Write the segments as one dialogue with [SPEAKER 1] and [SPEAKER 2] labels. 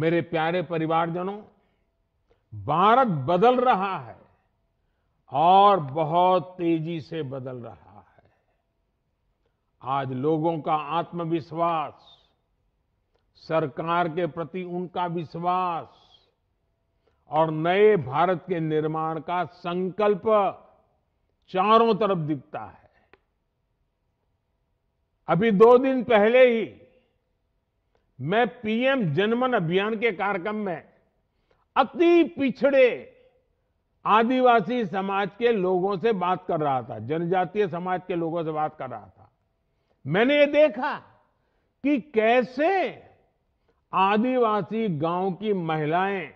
[SPEAKER 1] मेरे प्यारे परिवारजनों भारत बदल रहा है और बहुत तेजी से बदल रहा है आज लोगों का आत्मविश्वास सरकार के प्रति उनका विश्वास और नए भारत के निर्माण का संकल्प चारों तरफ दिखता है अभी दो दिन पहले ही मैं पीएम जनमन अभियान के कार्यक्रम में अति पिछड़े आदिवासी समाज के लोगों से बात कर रहा था जनजातीय समाज के लोगों से बात कर रहा था मैंने ये देखा कि कैसे आदिवासी गांव की महिलाएं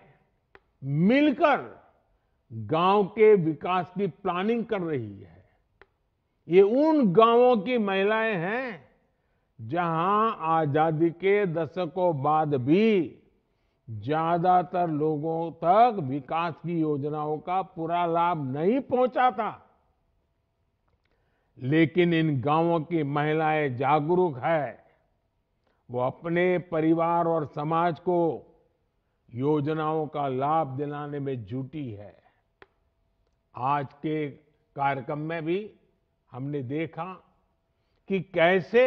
[SPEAKER 1] मिलकर गांव के विकास की प्लानिंग कर रही है ये उन गांवों की महिलाएं हैं जहां आजादी के दशकों बाद भी ज्यादातर लोगों तक विकास की योजनाओं का पूरा लाभ नहीं पहुंचा था लेकिन इन गांवों की महिलाएं जागरूक है वो अपने परिवार और समाज को योजनाओं का लाभ दिलाने में जुटी है आज के कार्यक्रम में भी हमने देखा कि कैसे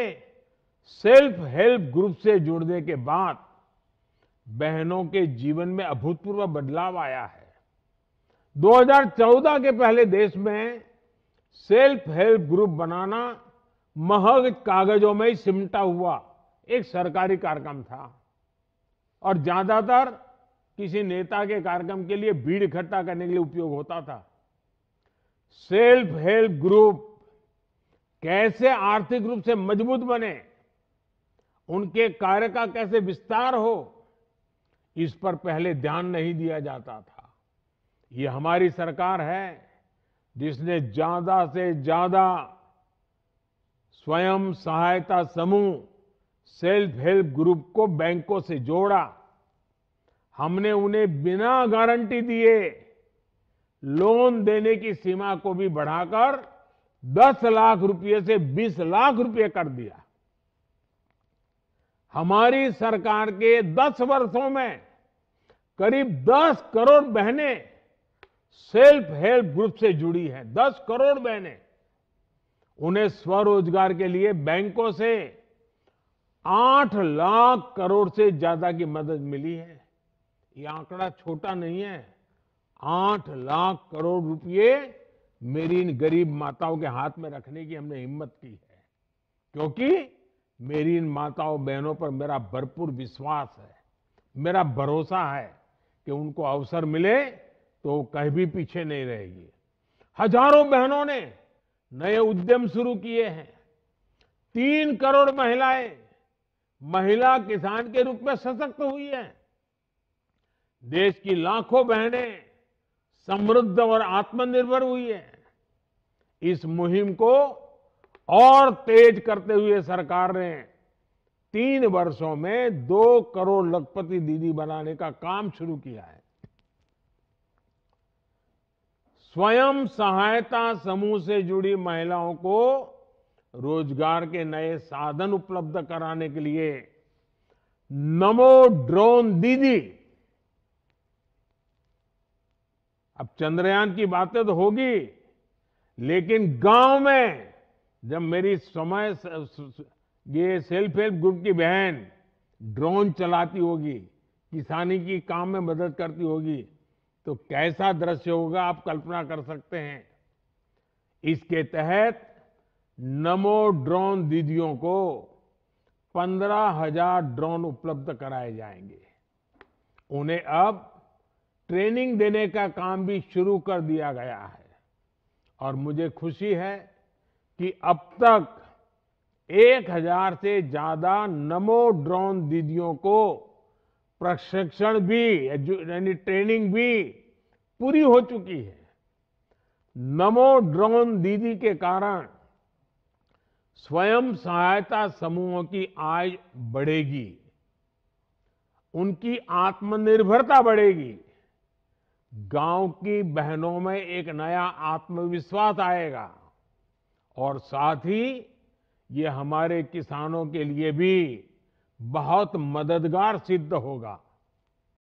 [SPEAKER 1] सेल्फ हेल्प ग्रुप से जुड़ने के बाद बहनों के जीवन में अभूतपूर्व बदलाव आया है 2014 के पहले देश में सेल्फ हेल्प ग्रुप बनाना महज कागजों में ही सिमटा हुआ एक सरकारी कार्यक्रम था और ज्यादातर किसी नेता के कार्यक्रम के लिए भीड़ इकट्ठा करने के लिए उपयोग होता था सेल्फ हेल्प ग्रुप कैसे आर्थिक रूप से मजबूत बने उनके कार्य का कैसे विस्तार हो इस पर पहले ध्यान नहीं दिया जाता था ये हमारी सरकार है जिसने ज्यादा से ज्यादा स्वयं सहायता समूह सेल्फ हेल्प ग्रुप को बैंकों से जोड़ा हमने उन्हें बिना गारंटी दिए लोन देने की सीमा को भी बढ़ाकर 10 लाख रुपए से 20 लाख रुपए कर दिया हमारी सरकार के 10 वर्षों में करीब 10 करोड़ बहनें सेल्फ हेल्प ग्रुप से जुड़ी हैं 10 करोड़ बहनें उन्हें स्वरोजगार के लिए बैंकों से 8 लाख करोड़ से ज्यादा की मदद मिली है ये आंकड़ा छोटा नहीं है 8 लाख करोड़ रुपए मेरी इन गरीब माताओं के हाथ में रखने की हमने हिम्मत की है क्योंकि मेरी इन माताओं बहनों पर मेरा भरपूर विश्वास है मेरा भरोसा है कि उनको अवसर मिले तो वो कहीं भी पीछे नहीं रहेगी हजारों बहनों ने नए उद्यम शुरू किए हैं तीन करोड़ महिलाएं महिला किसान के रूप में सशक्त हुई है देश की लाखों बहनें समृद्ध और आत्मनिर्भर हुई है इस मुहिम को और तेज करते हुए सरकार ने तीन वर्षों में दो करोड़ लखपति दीदी बनाने का काम शुरू किया है स्वयं सहायता समूह से जुड़ी महिलाओं को रोजगार के नए साधन उपलब्ध कराने के लिए नमो ड्रोन दीदी अब चंद्रयान की बातें तो होगी लेकिन गांव में जब मेरी समय ये सेल्फ हेल्प ग्रुप की बहन ड्रोन चलाती होगी किसानी की काम में मदद करती होगी तो कैसा दृश्य होगा आप कल्पना कर सकते हैं इसके तहत नमो ड्रोन दीदियों को पंद्रह हजार ड्रोन उपलब्ध कराए जाएंगे उन्हें अब ट्रेनिंग देने का काम भी शुरू कर दिया गया है और मुझे खुशी है कि अब तक एक हजार से ज्यादा नमो ड्रोन दीदियों को प्रशिक्षण भी यानी ट्रेनिंग भी पूरी हो चुकी है नमो ड्रोन दीदी के कारण स्वयं सहायता समूहों की आय बढ़ेगी उनकी आत्मनिर्भरता बढ़ेगी गांव की बहनों में एक नया आत्मविश्वास आएगा और साथ ही ये हमारे किसानों के लिए भी बहुत मददगार सिद्ध होगा